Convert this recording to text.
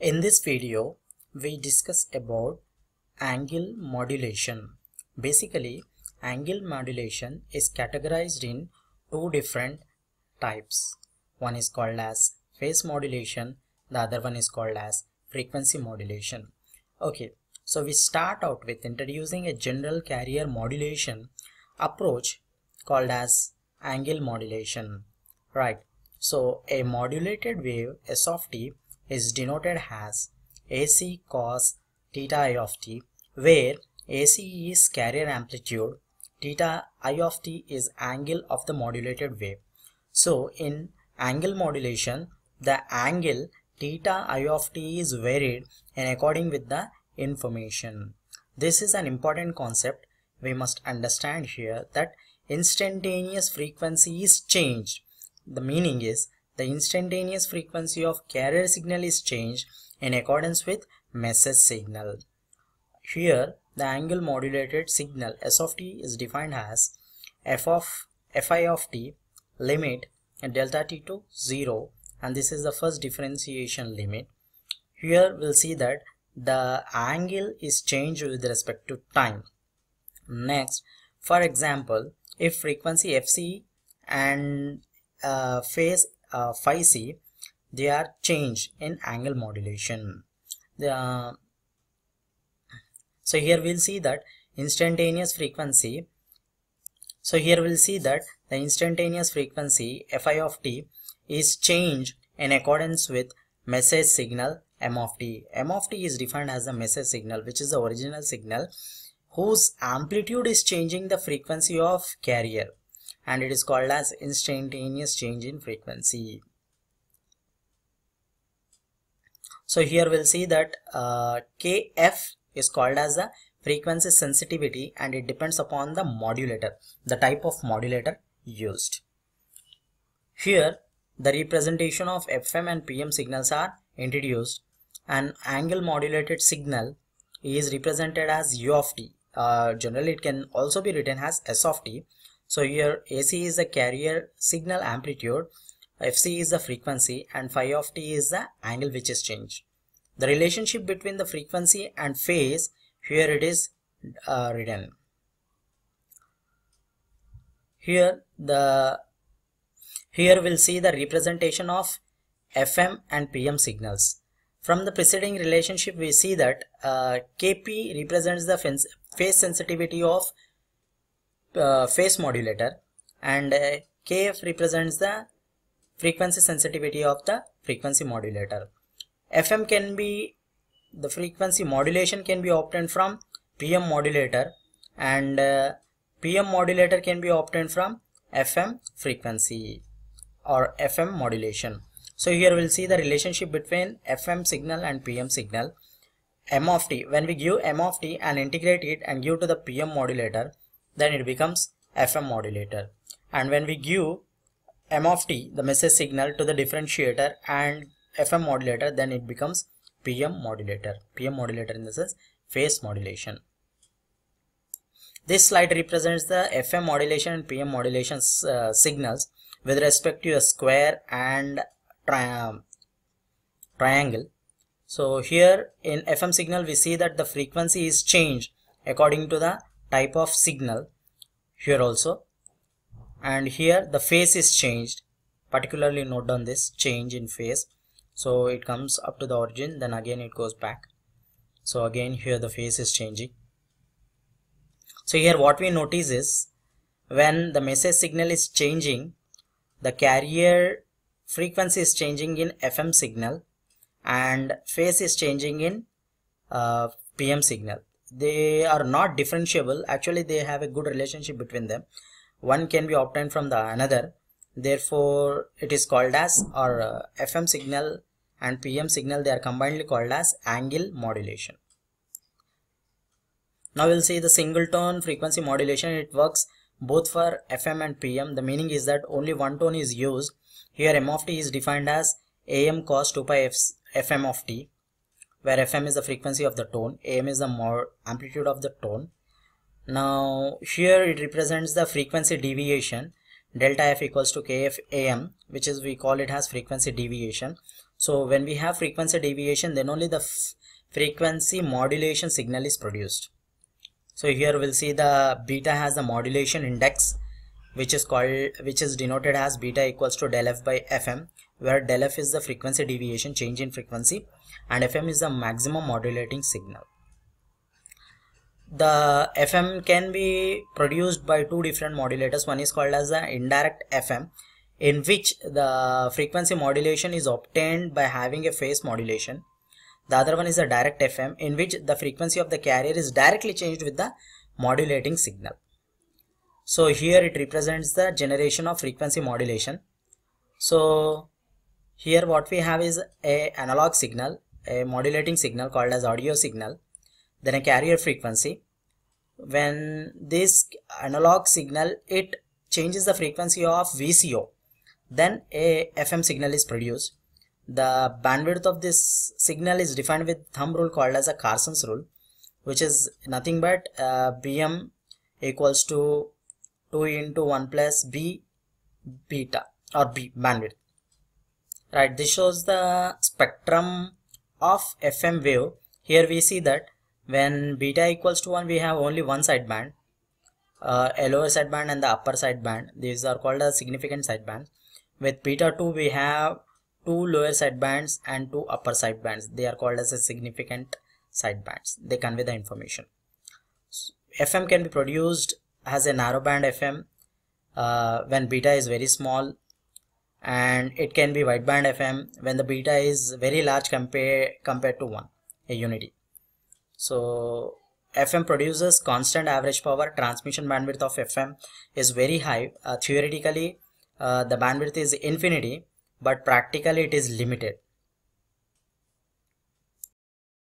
In this video, we discuss about angle modulation. Basically, angle modulation is categorized in two different types. One is called as phase modulation, the other one is called as frequency modulation. Okay, so we start out with introducing a general carrier modulation approach called as angle modulation. Right, so a modulated wave, S of t, is denoted as AC cos theta i of t where AC is carrier amplitude, theta i of t is angle of the modulated wave. So in angle modulation, the angle theta i of t is varied and according with the information. This is an important concept we must understand here that instantaneous frequency is changed. The meaning is the instantaneous frequency of carrier signal is changed in accordance with message signal. Here, the angle modulated signal S of t is defined as f of fi of t limit delta t to 0 and this is the first differentiation limit. Here we'll see that the angle is changed with respect to time. Next, for example, if frequency fc and uh, phase uh, phi c they are changed in angle modulation the, uh, so here we'll see that instantaneous frequency so here we'll see that the instantaneous frequency fi of t is changed in accordance with message signal m of t m of t is defined as the message signal which is the original signal whose amplitude is changing the frequency of carrier and it is called as instantaneous change in frequency. So here we'll see that uh, KF is called as the frequency sensitivity and it depends upon the modulator, the type of modulator used. Here the representation of FM and PM signals are introduced. An angle modulated signal is represented as U of t. Uh, generally it can also be written as S of t so here AC is the carrier signal amplitude, FC is the frequency and phi of t is the angle which is changed. The relationship between the frequency and phase here it is uh, written. Here the here we'll see the representation of FM and PM signals. From the preceding relationship we see that uh, Kp represents the phase sensitivity of uh, phase modulator and uh, kf represents the frequency sensitivity of the frequency modulator fm can be the frequency modulation can be obtained from pm modulator and uh, pm modulator can be obtained from fm frequency or fm modulation so here we'll see the relationship between fm signal and pm signal m of t when we give m of t and integrate it and give to the pm modulator then it becomes FM modulator. And when we give M of t, the message signal to the differentiator and FM modulator, then it becomes PM modulator. PM modulator in the sense phase modulation. This slide represents the FM modulation and PM modulation uh, signals with respect to a square and tri um, triangle. So here in FM signal, we see that the frequency is changed according to the type of signal here also and here the phase is changed particularly note down this change in phase so it comes up to the origin then again it goes back so again here the phase is changing so here what we notice is when the message signal is changing the carrier frequency is changing in fm signal and phase is changing in uh, pm signal they are not differentiable actually they have a good relationship between them one can be obtained from the another therefore it is called as or uh, fm signal and pm signal they are combinedly called as angle modulation now we'll see the single tone frequency modulation it works both for fm and pm the meaning is that only one tone is used here m of t is defined as am cos 2 pi f, fm of t where fm is the frequency of the tone am is the more amplitude of the tone now here it represents the frequency deviation delta f equals to kf am which is we call it as frequency deviation so when we have frequency deviation then only the frequency modulation signal is produced so here we'll see the beta has the modulation index which is called which is denoted as beta equals to del f by fm where del f is the frequency deviation change in frequency and FM is the maximum modulating signal. The FM can be produced by two different modulators. One is called as the indirect FM in which the frequency modulation is obtained by having a phase modulation. The other one is the direct FM in which the frequency of the carrier is directly changed with the modulating signal. So here it represents the generation of frequency modulation. So here what we have is a analog signal, a modulating signal called as audio signal, then a carrier frequency. When this analog signal, it changes the frequency of VCO, then a FM signal is produced. The bandwidth of this signal is defined with thumb rule called as a Carson's rule, which is nothing but uh, BM equals to 2 into 1 plus B beta or B bandwidth right this shows the spectrum of fm wave here we see that when beta equals to 1 we have only one sideband uh, a lower sideband and the upper sideband these are called as significant sidebands with beta 2 we have two lower sidebands and two upper sidebands they are called as a significant sidebands they convey the information so, fm can be produced as a narrowband fm uh, when beta is very small and it can be wideband FM when the beta is very large compare compared to 1 a unity. So FM produces constant average power transmission bandwidth of FM is very high uh, theoretically uh, the bandwidth is infinity but practically it is limited